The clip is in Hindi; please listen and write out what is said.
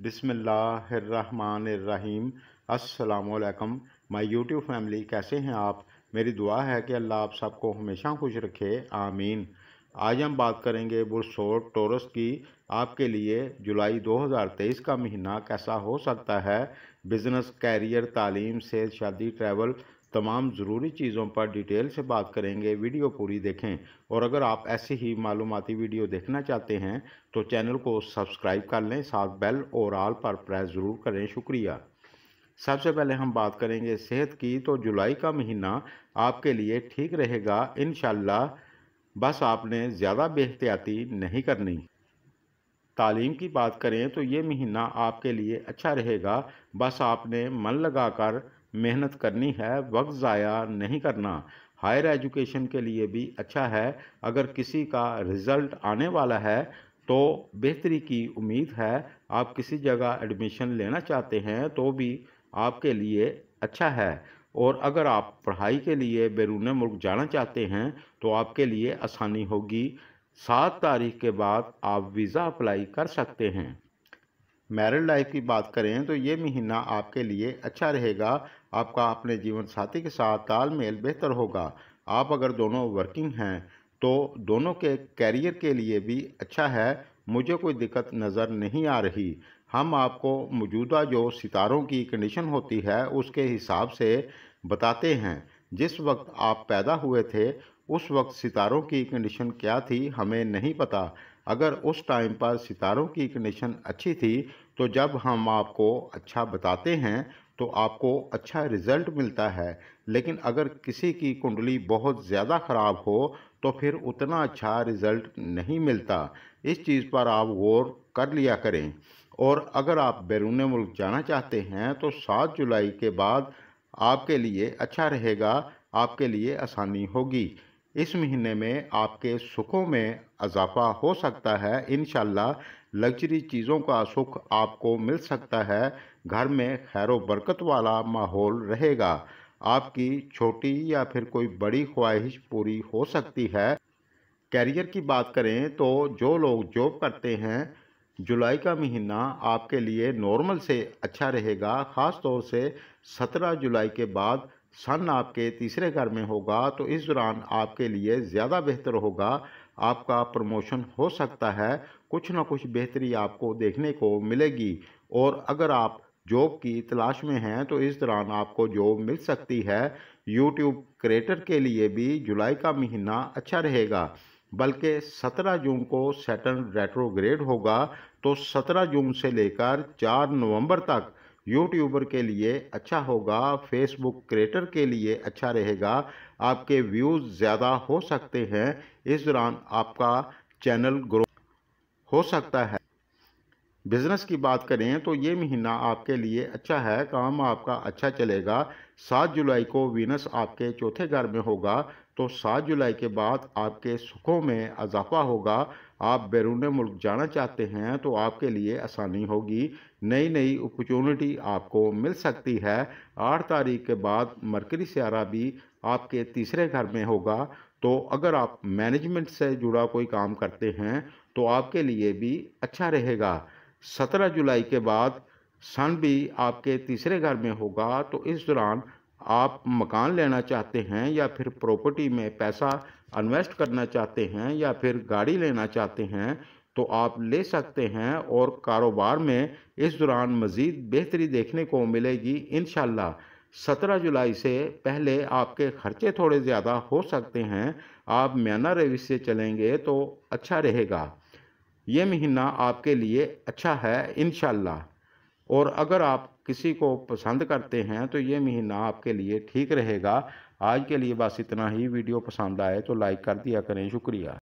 बिसमीम असलकम माय यूट्यूब फैमिली कैसे हैं आप मेरी दुआ है कि अल्लाह आप सबको हमेशा खुश रखे आमीन आज हम बात करेंगे बुरसोर टोरस की आपके लिए जुलाई 2023 का महीना कैसा हो सकता है बिज़नेस कैरियर तालीम सेहत शादी ट्रैवल तमाम ज़रूरी चीज़ों पर डिटेल से बात करेंगे वीडियो पूरी देखें और अगर आप ऐसे ही मालूमती वीडियो देखना चाहते हैं तो चैनल को सब्सक्राइब कर लें साथ बेल और आल पर प्रेस ज़रूर करें शुक्रिया सबसे पहले हम बात करेंगे सेहत की तो जुलाई का महीना आपके लिए ठीक रहेगा इन बस आपने ज़्यादा बेहतियाती नहीं करनी तालीम की बात करें तो ये महीना आपके लिए अच्छा रहेगा बस आपने मन लगाकर मेहनत करनी है वक्त ज़ाया नहीं करना हायर एजुकेशन के लिए भी अच्छा है अगर किसी का रिज़ल्ट आने वाला है तो बेहतरी की उम्मीद है आप किसी जगह एडमिशन लेना चाहते हैं तो भी आपके लिए अच्छा है और अगर आप पढ़ाई के लिए बैरून मुल्क जाना चाहते हैं तो आपके लिए आसानी होगी सात तारीख के बाद आप वीज़ा अप्लाई कर सकते हैं मैरिड लाइफ की बात करें तो ये महीना आपके लिए अच्छा रहेगा आपका अपने जीवन साथी के साथ तालमेल बेहतर होगा आप अगर दोनों वर्किंग हैं तो दोनों के कैरियर के लिए भी अच्छा है मुझे कोई दिक्कत नज़र नहीं आ रही हम आपको मौजूदा जो सितारों की कंडीशन होती है उसके हिसाब से बताते हैं जिस वक्त आप पैदा हुए थे उस वक्त सितारों की कंडीशन क्या थी हमें नहीं पता अगर उस टाइम पर सितारों की कंडीशन अच्छी थी तो जब हम आपको अच्छा बताते हैं तो आपको अच्छा रिज़ल्ट मिलता है लेकिन अगर किसी की कुंडली बहुत ज़्यादा ख़राब हो तो फिर उतना अच्छा रिज़ल्ट नहीं मिलता इस चीज़ पर आप गौर कर लिया करें और अगर आप बैरून मुल्क जाना चाहते हैं तो सात जुलाई के बाद आपके लिए अच्छा रहेगा आपके लिए आसानी होगी इस महीने में आपके सुखों में इजाफा हो सकता है इन लग्जरी चीज़ों का सुख आपको मिल सकता है घर में खैर बरकत वाला माहौल रहेगा आपकी छोटी या फिर कोई बड़ी ख्वाहिश पूरी हो सकती है कैरियर की बात करें तो जो लोग जॉब करते हैं जुलाई का महीना आपके लिए नॉर्मल से अच्छा रहेगा ख़ास तौर से 17 जुलाई के बाद सन आपके तीसरे घर में होगा तो इस दौरान आपके लिए ज़्यादा बेहतर होगा आपका प्रमोशन हो सकता है कुछ ना कुछ बेहतरी आपको देखने को मिलेगी और अगर आप जॉब की तलाश में हैं तो इस दौरान आपको जॉब मिल सकती है यूट्यूब क्रिएटर के लिए भी जुलाई का महीना अच्छा रहेगा बल्कि 17 जून को सेटन रेट्रोग्रेड होगा तो 17 जून से लेकर 4 नवंबर तक यूट्यूबर के लिए अच्छा होगा फेसबुक क्रिएटर के लिए अच्छा रहेगा आपके व्यूज़ ज़्यादा हो सकते हैं इस दौरान आपका चैनल ग्रो हो सकता है बिज़नेस की बात करें तो ये महीना आपके लिए अच्छा है काम आपका अच्छा चलेगा सात जुलाई को वीनस आपके चौथे घर में होगा तो सात जुलाई के बाद आपके सुखों में इजाफा होगा आप बैरून मुल्क जाना चाहते हैं तो आपके लिए आसानी होगी नई नई अपॉर्चुनिटी आपको मिल सकती है आठ तारीख के बाद मरकरी स्यारा भी आपके तीसरे घर में होगा तो अगर आप मैनेजमेंट से जुड़ा कोई काम करते हैं तो आपके लिए भी अच्छा रहेगा सत्रह जुलाई के बाद सन भी आपके तीसरे घर में होगा तो इस दौरान आप मकान लेना चाहते हैं या फिर प्रॉपर्टी में पैसा इन्वेस्ट करना चाहते हैं या फिर गाड़ी लेना चाहते हैं तो आप ले सकते हैं और कारोबार में इस दौरान मज़ीद बेहतरी देखने को मिलेगी इन सत्रह जुलाई से पहले आपके खर्चे थोड़े ज़्यादा हो सकते हैं आप म्याना रेवी से चलेंगे तो अच्छा रहेगा ये महीना आपके लिए अच्छा है इन और अगर आप किसी को पसंद करते हैं तो ये महीना आपके लिए ठीक रहेगा आज के लिए बस इतना ही वीडियो पसंद आए तो लाइक कर दिया करें शुक्रिया